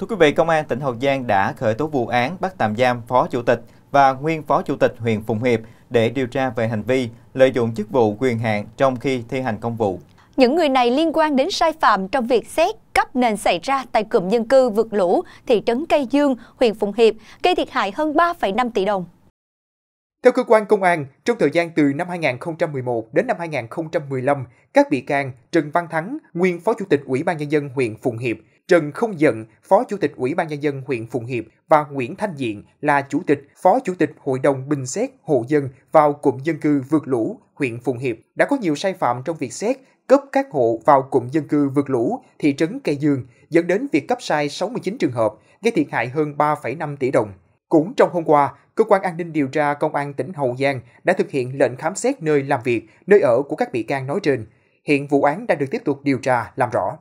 Thưa quý vị, Công an tỉnh Hậu Giang đã khởi tố vụ án bắt tạm giam Phó Chủ tịch và Nguyên Phó Chủ tịch huyện Phụng Hiệp để điều tra về hành vi lợi dụng chức vụ quyền hạn trong khi thi hành công vụ. Những người này liên quan đến sai phạm trong việc xét cấp nền xảy ra tại cụm dân cư vượt lũ thị trấn Cây Dương, huyện Phụng Hiệp, gây thiệt hại hơn 3,5 tỷ đồng. Theo cơ quan công an, trong thời gian từ năm 2011 đến năm 2015, các bị can Trần Văn Thắng, nguyên Phó Chủ tịch Ủy ban Nhân dân huyện Phụng Hiệp, Trần Không Dận, Phó Chủ tịch Ủy ban Nhân dân huyện Phụng Hiệp và Nguyễn Thanh Diện là Chủ tịch, Phó Chủ tịch Hội đồng Bình xét Hộ dân vào cụm dân cư vượt lũ, huyện Phụng Hiệp đã có nhiều sai phạm trong việc xét cấp các hộ vào cụm dân cư vượt lũ, thị trấn Cây Dương, dẫn đến việc cấp sai 69 trường hợp, gây thiệt hại hơn 3,5 tỷ đồng. Cũng trong hôm qua, Cơ quan An ninh điều tra Công an tỉnh Hậu Giang đã thực hiện lệnh khám xét nơi làm việc, nơi ở của các bị can nói trên. Hiện vụ án đang được tiếp tục điều tra, làm rõ.